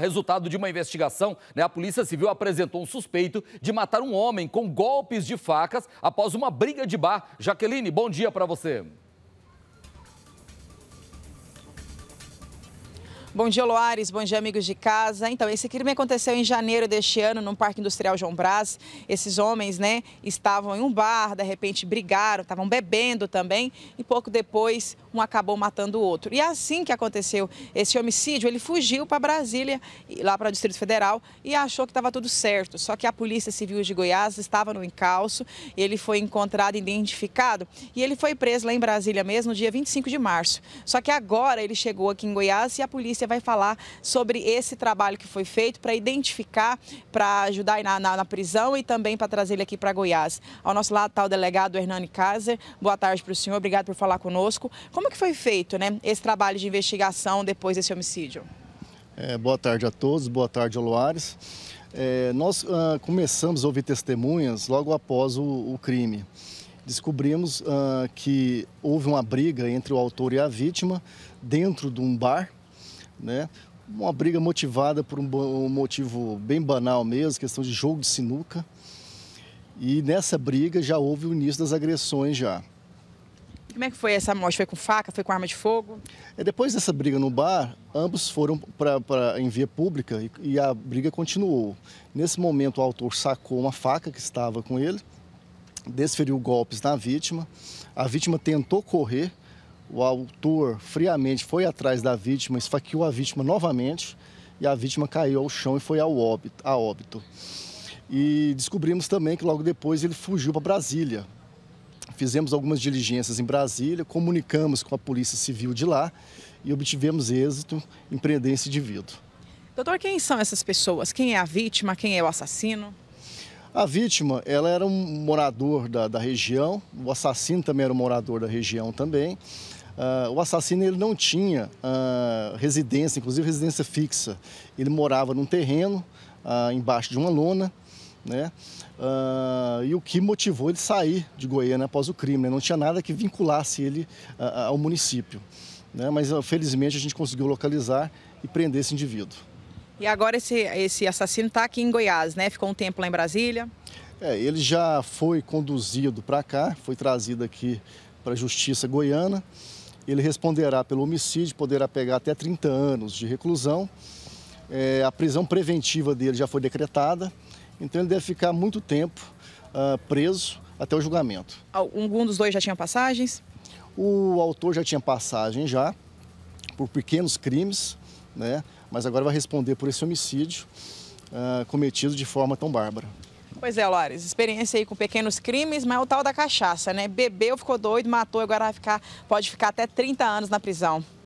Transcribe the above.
resultado de uma investigação, né, a Polícia Civil apresentou um suspeito de matar um homem com golpes de facas após uma briga de bar. Jaqueline, bom dia para você. Bom dia, Loares. Bom dia, amigos de casa. Então, esse crime aconteceu em janeiro deste ano, no Parque Industrial João Braz. Esses homens, né, estavam em um bar, de repente brigaram, estavam bebendo também e pouco depois um acabou matando o outro. E assim que aconteceu esse homicídio, ele fugiu para Brasília, lá para o Distrito Federal e achou que estava tudo certo. Só que a Polícia Civil de Goiás estava no encalço, ele foi encontrado, identificado e ele foi preso lá em Brasília mesmo, no dia 25 de março. Só que agora ele chegou aqui em Goiás e a polícia vai falar sobre esse trabalho que foi feito para identificar, para ajudar na, na, na, prisão e também para trazer ele aqui para Goiás. Ao nosso lado está o delegado Hernani Kaiser. Boa tarde para o senhor, obrigado por falar conosco. Como que foi feito né, esse trabalho de investigação depois desse homicídio? É, boa tarde a todos, boa tarde, Aloares. É, nós começamos a ouvir testemunhas logo após o, o crime. Descobrimos que houve uma briga entre o autor e a vítima dentro de um bar né? Uma briga motivada por um, motivo bem banal mesmo, questão de jogo de sinuca. E nessa briga já houve o início das agressões já. Como é que foi essa morte? Foi com faca? Foi com arma de fogo? É, depois dessa briga no bar, ambos foram para em via pública e, e a briga continuou. Nesse momento, o autor sacou uma faca que estava com ele, desferiu golpes na vítima. A vítima tentou correr, o autor friamente foi atrás da vítima, esfaqueou a vítima novamente e a vítima caiu ao chão e foi ao óbito, a óbito. E descobrimos também que logo depois ele fugiu para Brasília. Fizemos algumas diligências em Brasília, comunicamos com a Polícia Civil de lá e obtivemos êxito em prender esse indivíduo. Doutor, quem são essas pessoas? Quem é a vítima? Quem é o assassino? A vítima, ela era um morador da, da região, o assassino também era um morador da região também. Uh, o assassino ele não tinha uh, residência, inclusive residência fixa. Ele morava num terreno, uh, embaixo de uma lona, né? e o que motivou ele sair de Goiânia após o crime, né? Não tinha nada que vinculasse ele ao município. Né? Mas, felizmente, a gente conseguiu localizar e prender esse indivíduo. E agora esse, esse assassino está aqui em Goiás, né? Ficou um tempo lá em Brasília. É, ele já foi conduzido para cá, foi trazido aqui para a Justiça Goiana ele responderá pelo homicídio, poderá pegar até 30 anos de reclusão. É, a prisão preventiva dele já foi decretada, então ele deve ficar muito tempo uh, preso até o julgamento. Algum dos dois já tinha passagens? O autor já tinha passagem já, por pequenos crimes, né? mas agora vai responder por esse homicídio uh, cometido de forma tão bárbara. Pois é, Lores, experiência aí com pequenos crimes, mas é o tal da cachaça, né? Bebeu, ficou doido, matou, agora vai ficar, pode ficar até 30 anos na prisão.